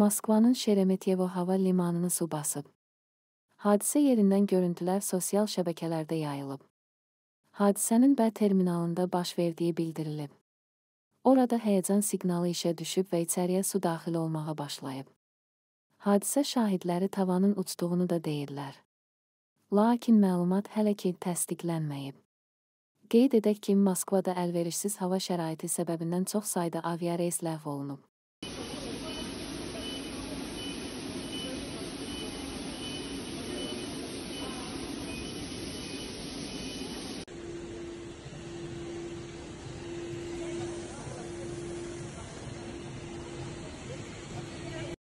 Moskvanın Şeremetyevo hava limanını su basıb. Hadisə yerindən görüntülər sosial şəbəkələrdə yayılıb. Hadisənin B terminalında baş verdiyi bildirilib. Orada həyəcan siqnalı işə düşüb və içəriyə su daxil olmağa başlayıb. Hadisə şahidləri tavanın uçduğunu da deyirlər. Lakin məlumat hələ ki təsdiqlənməyib. Qeyd edək ki, Moskvada əlverişsiz hava şəraiti səbəbindən çox sayda aviareys ləğv olunub.